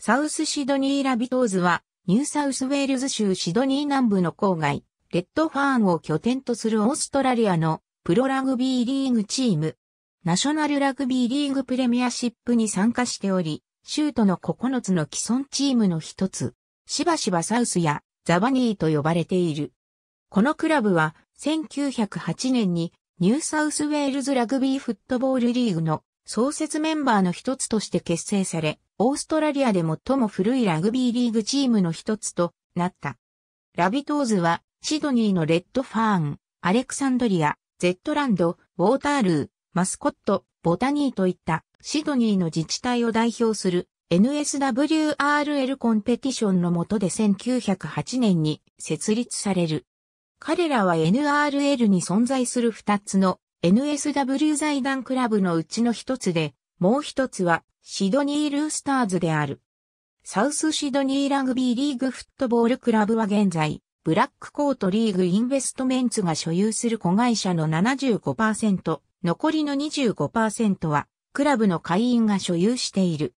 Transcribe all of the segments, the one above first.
サウスシドニーラビトーズは、ニューサウスウェールズ州シドニー南部の郊外、レッドファーンを拠点とするオーストラリアのプロラグビーリーグチーム。ナショナルラグビーリーグプレミアシップに参加しており、州都の9つの既存チームの一つ、しばしばサウスやザバニーと呼ばれている。このクラブは1908年にニューサウスウェールズラグビーフットボールリーグの創設メンバーの一つとして結成され、オーストラリアで最も古いラグビーリーグチームの一つとなった。ラビトーズは、シドニーのレッドファーン、アレクサンドリア、ゼットランド、ウォータールー、マスコット、ボタニーといったシドニーの自治体を代表する NSWRL コンペティションの下で1908年に設立される。彼らは NRL に存在する2つの NSW 財団クラブのうちの一つでもう一つは、シドニー・ルースターズである。サウスシドニーラグビーリーグフットボールクラブは現在、ブラックコートリーグインベストメンツが所有する子会社の75%、残りの25%は、クラブの会員が所有している。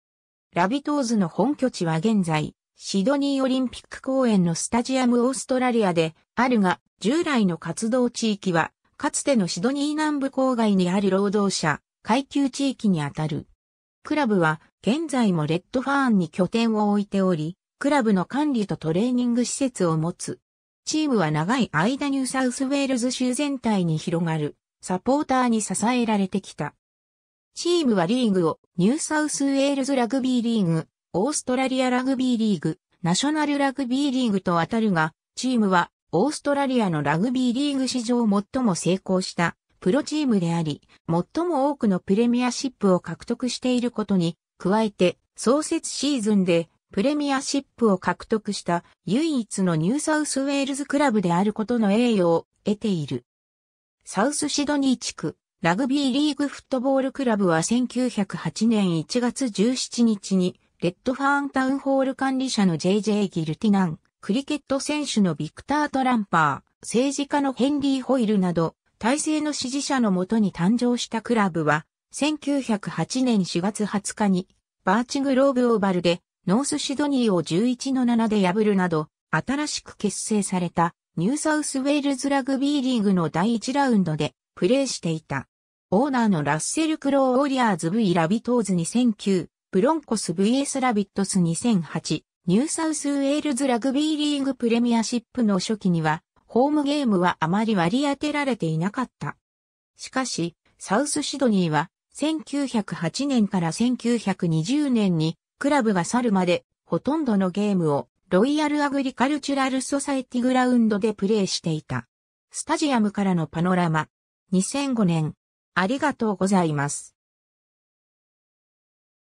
ラビトーズの本拠地は現在、シドニーオリンピック公園のスタジアムオーストラリアであるが、従来の活動地域は、かつてのシドニー南部郊外にある労働者、階級地域にあたる。クラブは現在もレッドファーンに拠点を置いており、クラブの管理とトレーニング施設を持つ。チームは長い間ニューサウスウェールズ州全体に広がるサポーターに支えられてきた。チームはリーグをニューサウスウェールズラグビーリーグ、オーストラリアラグビーリーグ、ナショナルラグビーリーグと当たるが、チームはオーストラリアのラグビーリーグ史上最も成功したプロチームであり、最も多くのプレミアシップを獲得していることに、加えて、創設シーズンでプレミアシップを獲得した唯一のニューサウスウェールズクラブであることの栄誉を得ている。サウスシドニー地区、ラグビーリーグフットボールクラブは1908年1月17日に、レッドファーンタウンホール管理者の JJ ギルティナン、クリケット選手のビクター・トランパー、政治家のヘンリー・ホイルなど、体制の支持者のもとに誕生したクラブは、1908年4月20日に、バーチグローブオーバルで、ノースシドニーを11の7で破るなど、新しく結成された、ニューサウスウェールズラグビーリーグの第1ラウンドで、プレーしていた。オーナーのラッセル・クロー・ウォリアーズ V ラビトーズ2009、ブロンコス VS ラビットス2008、ニューサウスウェールズラグビーリーグプレミアシップの初期には、ホームゲームはあまり割り当てられていなかった。しかし、サウスシドニーは1908年から1920年にクラブが去るまでほとんどのゲームをロイヤルアグリカルチュラルソサエティグラウンドでプレーしていた。スタジアムからのパノラマ。2005年。ありがとうございます。